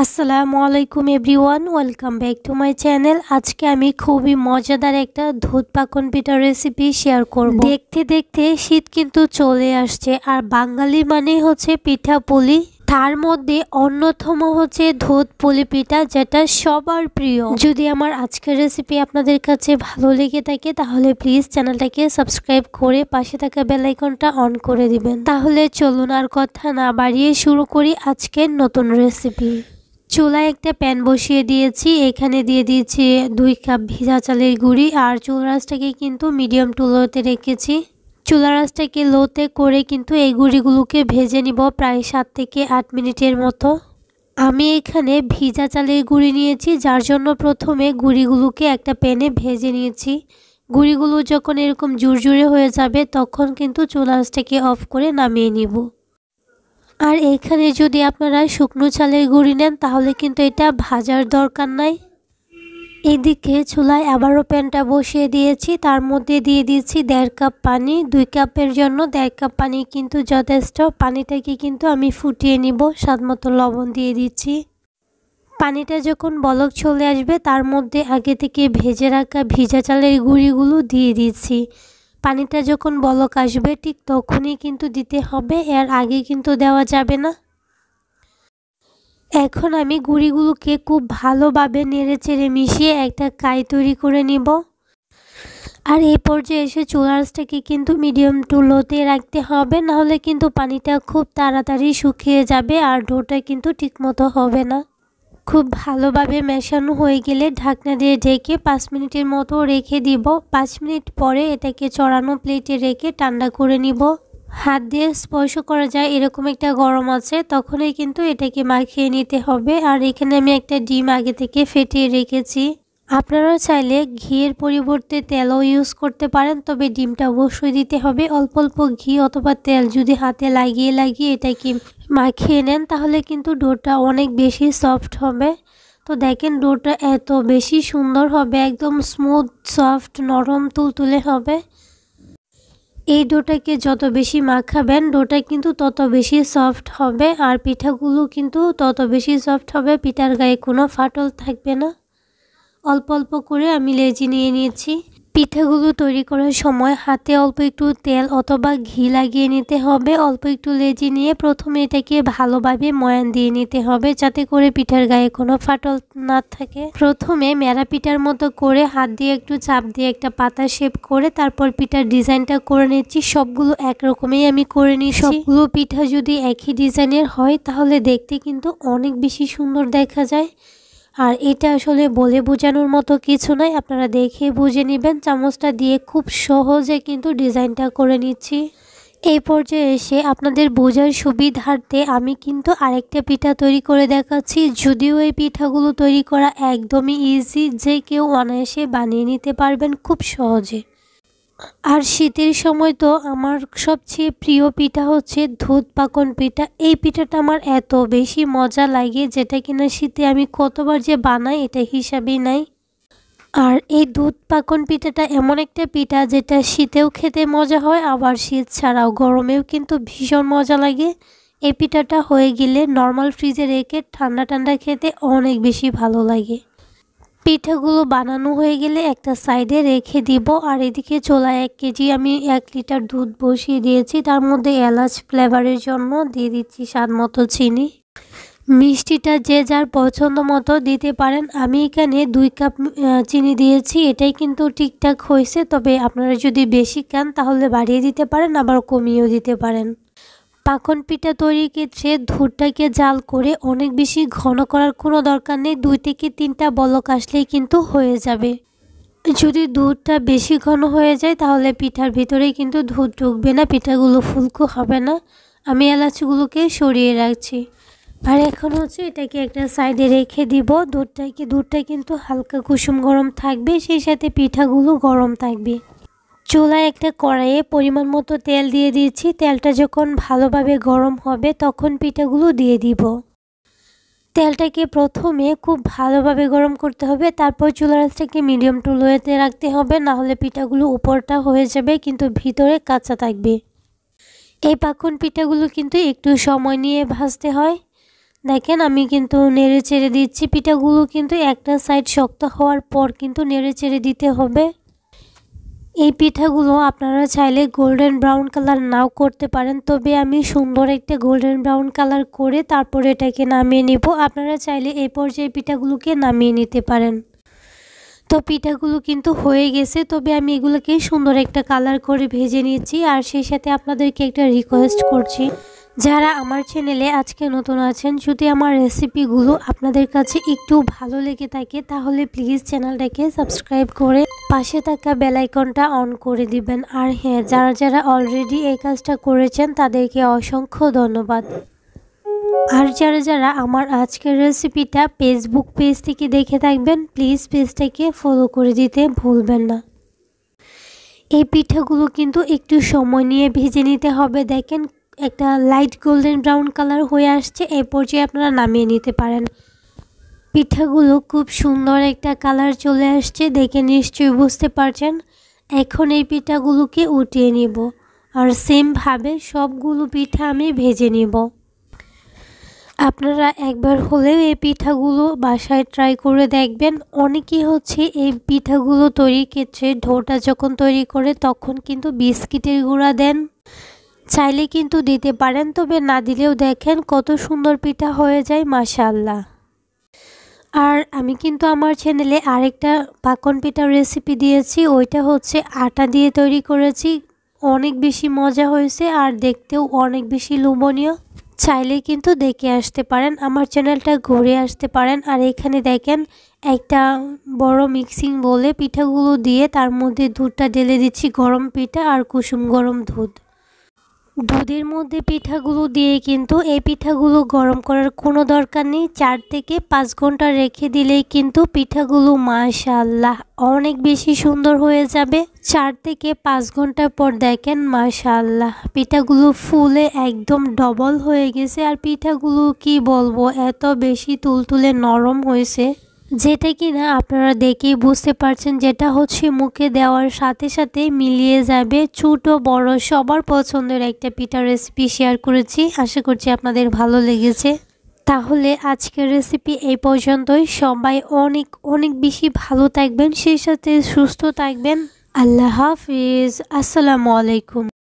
আসসালামু আলাইকুম everyone welcome back to my channel আজকে আমি খুবই মজাদার একটা ধুধ পাকন পিঠা রেসিপি শেয়ার করব দেখতে দেখতে শীত কিন্তু চলে আসছে আর বাঙালি মানে হচ্ছে পিঠা পুলি তার মধ্যে অন্যতম হচ্ছে ধুত পুলি পিঠা যেটা সবার প্রিয় যদি আমার আজকের রেসিপি আপনাদের কাছে ভালো লেগে থাকে তাহলে প্লিজ চ্যানেলটাকে সাবস্ক্রাইব করে পাশে থাকা বেলাইকনটা অন করে দিবেন তাহলে চলুন আর কথা না বাড়িয়ে শুরু করি আজকের নতুন রেসিপি চুলায় একটা প্যান বসিয়ে দিয়েছি এখানে দিয়ে দিয়েছি দুই কাপ ভিজা চালের গুঁড়ি আর চুলা রাসটাকে কিন্তু মিডিয়াম টু লোতে রেখেছি চুলা রাসটাকে লোতে করে কিন্তু এই গুঁড়িগুলোকে ভেজে নিব প্রায় সাত থেকে আট মিনিটের মতো আমি এখানে ভিজা চালের গুঁড়ি নিয়েছি যার জন্য প্রথমে গুঁড়িগুলোকে একটা প্যানে ভেজে নিয়েছি গুঁড়িগুলো যখন এরকম জুরজুরে হয়ে যাবে তখন কিন্তু চুলা রাসটাকে অফ করে নামিয়ে নিব আর এইখানে যদি আপনারা শুকনো চালের গুঁড়ি নেন তাহলে কিন্তু এটা ভাজার দরকার নাই এদিকে চুলায় আবারও প্যানটা বসিয়ে দিয়েছি তার মধ্যে দিয়ে দিয়েছি দেড় কাপ পানি দুই কাপের জন্য দেড় কাপ পানি কিন্তু যথেষ্ট পানিটাকে কিন্তু আমি ফুটিয়ে নিব মতো লবণ দিয়ে দিচ্ছি পানিটা যখন বলক চলে আসবে তার মধ্যে আগে থেকে ভেজে রাখা ভিজা চালের গুঁড়িগুলো দিয়ে দিচ্ছি পানিটা যখন বলক আসবে ঠিক তখনই কিন্তু দিতে হবে এর আগে কিন্তু দেওয়া যাবে না এখন আমি গুঁড়িগুলোকে খুব ভালোভাবে নেড়ে চেড়ে মিশিয়ে একটা কাই তৈরি করে নিব আর এই পর্যায়ে এসে চুলার্সটাকে কিন্তু মিডিয়াম টু লোতে রাখতে হবে নাহলে কিন্তু পানিটা খুব তাড়াতাড়ি শুকিয়ে যাবে আর ডোটা কিন্তু ঠিকমতো হবে না খুব ভালোভাবে মেশানো হয়ে গেলে ঢাকনা দিয়ে ঢেকে পাঁচ মিনিটের মতো রেখে দিব পাঁচ মিনিট পরে এটাকে চড়ানো প্লেটে রেখে ঠান্ডা করে নিব হাত দিয়ে স্পর্শ করা যায় এরকম একটা গরম আছে তখনই কিন্তু এটাকে মাখিয়ে নিতে হবে আর এখানে আমি একটা ডিম আগে থেকে ফেটিয়ে রেখেছি আপনারা চাইলে ঘিয়ের পরিবর্তে তেলও ইউজ করতে পারেন তবে ডিমটা অবশ্যই দিতে হবে অল্প অল্প ঘি অথবা তেল যদি হাতে লাগিয়ে লাগিয়ে এটাকে মাখিয়ে নেন তাহলে কিন্তু ডোটা অনেক বেশি সফট হবে তো দেখেন ডোটা এত বেশি সুন্দর হবে একদম স্মুথ সফট নরম তুলতুলে হবে এই ডোটাকে যত বেশি মাখাবেন ডোটা কিন্তু তত বেশি সফট হবে আর পিঠাগুলো কিন্তু তত বেশি সফট হবে পিঠার গায়ে কোনো ফাটল থাকবে না অল্প অল্প করে আমি লেজি নিয়ে নিয়েছি পিঠাগুলো তৈরি করার সময় হাতে অল্প একটু তেল অথবা ঘি লাগিয়ে নিতে হবে অল্প একটু লেজি নিয়ে প্রথমে এটাকে ভালোভাবে ময়ান দিয়ে নিতে হবে যাতে করে পিঠার গায়ে কোনো ফাটল না থাকে প্রথমে মেরা পিঠার মতো করে হাত দিয়ে একটু চাপ দিয়ে একটা পাতা শেপ করে তারপর পিঠার ডিজাইনটা করে নিচ্ছি সবগুলো একরকমই আমি করে নিই সবগুলো পিঠা যদি একই ডিজাইনের হয় তাহলে দেখতে কিন্তু অনেক বেশি সুন্দর দেখা যায় আর এটা আসলে বলে বোঝানোর মতো কিছু নয় আপনারা দেখে বুঝে নেবেন চামচটা দিয়ে খুব সহজে কিন্তু ডিজাইনটা করে নিচ্ছি এই পর্যায়ে এসে আপনাদের বোঝার সুবিধার্থে আমি কিন্তু আরেকটা পিঠা তৈরি করে দেখাচ্ছি যদিও এই পিঠাগুলো তৈরি করা একদমই ইজি যে কেউ অনায়াসে বানিয়ে নিতে পারবেন খুব সহজে আর শীতের সময় তো আমার সবচেয়ে প্রিয় পিঠা হচ্ছে ধুধ পাকন পিঠা এই পিঠাটা আমার এত বেশি মজা লাগে যেটা কিনা শীতে আমি কতবার যে বানাই এটা হিসাবেই নাই আর এই দুধ পাকন পিঠাটা এমন একটা পিঠা যেটা শীতেও খেতে মজা হয় আবার শীত ছাড়াও গরমেও কিন্তু ভীষণ মজা লাগে এই পিঠাটা হয়ে গেলে নর্মাল ফ্রিজে রেখে ঠান্ডা ঠান্ডা খেতে অনেক বেশি ভালো লাগে পিঠাগুলো বানানো হয়ে গেলে একটা সাইডে রেখে দিব আর এদিকে চোলায় এক কেজি আমি এক লিটার দুধ বসিয়ে দিয়েছি তার মধ্যে এলাচ ফ্লেভারের জন্য দিয়ে দিচ্ছি স্বাদ মতো চিনি মিষ্টিটা যে যার পছন্দ মতো দিতে পারেন আমি এখানে দুই কাপ চিনি দিয়েছি এটাই কিন্তু ঠিকঠাক হয়েছে তবে আপনারা যদি বেশি খান তাহলে বাড়িয়ে দিতে পারেন আবার কমিয়েও দিতে পারেন পাকন পিঠা তৈরির ক্ষেত্রে ধূরটাকে জাল করে অনেক বেশি ঘন করার কোনো দরকার নেই দুই থেকে তিনটা বলক আসলেই কিন্তু হয়ে যাবে যদি দুধটা বেশি ঘন হয়ে যায় তাহলে পিঠার ভিতরে কিন্তু দুধ ঢুকবে না পিঠাগুলো ফুলকো হবে না আমি এলাচগুলোকে সরিয়ে রাখছি আর এখন হচ্ছে এটাকে একটা সাইডে রেখে দিব দুধটাকে দুধটা কিন্তু হালকা কুসুম গরম থাকবে সেই সাথে পিঠাগুলো গরম থাকবে চুলায় একটা কড়াইয়ে পরিমাণ মতো তেল দিয়ে দিয়েছি তেলটা যখন ভালোভাবে গরম হবে তখন পিঠাগুলো দিয়ে দিব তেলটাকে প্রথমে খুব ভালোভাবে গরম করতে হবে তারপর চুলা আঁচটাকে মিডিয়াম টু লোয়েতে রাখতে হবে না হলে পিঠাগুলো উপরটা হয়ে যাবে কিন্তু ভিতরে কাঁচা থাকবে এই পাখন পিঠাগুলো কিন্তু একটু সময় নিয়ে ভাজতে হয় দেখেন আমি কিন্তু নেড়ে চেড়ে দিচ্ছি পিঠাগুলো কিন্তু একটা সাইড শক্ত হওয়ার পর কিন্তু নেড়ে চেড়ে দিতে হবে এই পিঠাগুলো আপনারা চাইলে গোল্ডেন ব্রাউন কালার নাও করতে পারেন তবে আমি সুন্দর একটা গোল্ডেন ব্রাউন কালার করে তারপরে এটাকে নামিয়ে নিব আপনারা চাইলে এই পর্যায়ে পিঠাগুলোকে নামিয়ে নিতে পারেন তো পিঠাগুলো কিন্তু হয়ে গেছে তবে আমি এগুলোকে সুন্দর একটা কালার করে ভেজে নিয়েছি আর সেই সাথে আপনাদেরকে একটা রিকোয়েস্ট করছি যারা আমার চ্যানেলে আজকে নতুন আছেন যদি আমার রেসিপিগুলো আপনাদের কাছে একটু ভালো লেগে থাকে তাহলে প্লিজ চ্যানেলটাকে সাবস্ক্রাইব করে পাশে থাকা বেলাইকনটা অন করে দিবেন আর হ্যাঁ যারা যারা অলরেডি এই কাজটা করেছেন তাদেরকে অসংখ্য ধন্যবাদ আর যারা যারা আমার আজকের রেসিপিটা ফেসবুক পেজ থেকে দেখে থাকবেন প্লিজ পেজটাকে ফলো করে দিতে ভুলবেন না এই পিঠাগুলো কিন্তু একটু সময় নিয়ে ভেজে নিতে হবে দেখেন একটা লাইট গোল্ডেন ব্রাউন কালার হয়ে আসছে এ পর্যায়ে আপনারা নামিয়ে নিতে পারেন পিঠাগুলো খুব সুন্দর একটা কালার চলে আসছে দেখে নিশ্চয়ই বুঝতে পারছেন এখন এই পিঠাগুলোকে উঠিয়ে নিব আর সেমভাবে সবগুলো পিঠা আমি ভেজে নিব আপনারা একবার হলেও এই পিঠাগুলো বাসায় ট্রাই করে দেখবেন অনেকেই হচ্ছে এই পিঠাগুলো তৈরির ক্ষেত্রে ঢোটা যখন তৈরি করে তখন কিন্তু বিস্কিটের গুঁড়া দেন চাইলে কিন্তু দিতে পারেন তবে না দিলেও দেখেন কত সুন্দর পিঠা হয়ে যায় মাশাল্লাহ আর আমি কিন্তু আমার চ্যানেলে আরেকটা পাকন পিঠার রেসিপি দিয়েছি ওইটা হচ্ছে আটা দিয়ে তৈরি করেছি অনেক বেশি মজা হয়েছে আর দেখতেও অনেক বেশি লোভনীয় চাইলে কিন্তু দেখে আসতে পারেন আমার চ্যানেলটা ঘুরে আসতে পারেন আর এখানে দেখেন একটা বড় মিক্সিং বলে পিঠাগুলো দিয়ে তার মধ্যে দুধটা ঢেলে দিচ্ছি গরম পিঠা আর কুসুম গরম দুধ দুধের মধ্যে পিঠাগুলো দিয়ে কিন্তু এই পিঠাগুলো গরম করার কোনো দরকার নেই চার থেকে পাঁচ ঘন্টা রেখে দিলেই কিন্তু পিঠাগুলো মাশাল্লাহ অনেক বেশি সুন্দর হয়ে যাবে চার থেকে পাঁচ ঘন্টা পর দেখেন মাশাল্লাহ পিঠাগুলো ফুলে একদম ডবল হয়ে গেছে আর পিঠাগুলো কি বলবো এত বেশি তুলতুলে নরম হয়েছে যেটা কি না আপনারা দেখেই বুঝতে পারছেন যেটা হচ্ছে মুখে দেওয়ার সাথে সাথে মিলিয়ে যাবে ছোট বড় সবার পছন্দের একটা পিঠা রেসিপি শেয়ার করেছি আশা করছি আপনাদের ভালো লেগেছে তাহলে আজকের রেসিপি এই পর্যন্তই সবাই অনেক অনেক বেশি ভালো থাকবেন সেই সাথে সুস্থ থাকবেন আল্লাহ হাফিজ আসসালামু আলাইকুম